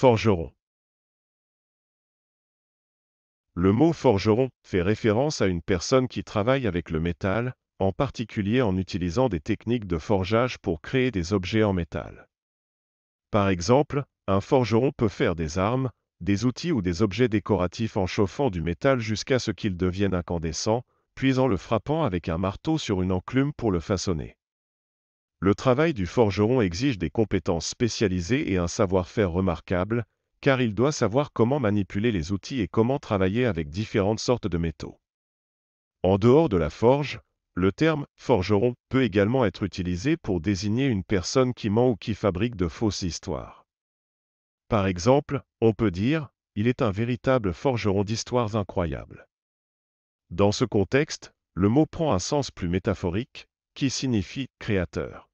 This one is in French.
Forgeron. Le mot forgeron fait référence à une personne qui travaille avec le métal, en particulier en utilisant des techniques de forgeage pour créer des objets en métal. Par exemple, un forgeron peut faire des armes, des outils ou des objets décoratifs en chauffant du métal jusqu'à ce qu'il devienne incandescent, puis en le frappant avec un marteau sur une enclume pour le façonner. Le travail du forgeron exige des compétences spécialisées et un savoir-faire remarquable, car il doit savoir comment manipuler les outils et comment travailler avec différentes sortes de métaux. En dehors de la forge, le terme forgeron peut également être utilisé pour désigner une personne qui ment ou qui fabrique de fausses histoires. Par exemple, on peut dire Il est un véritable forgeron d'histoires incroyables. Dans ce contexte, le mot prend un sens plus métaphorique, qui signifie créateur.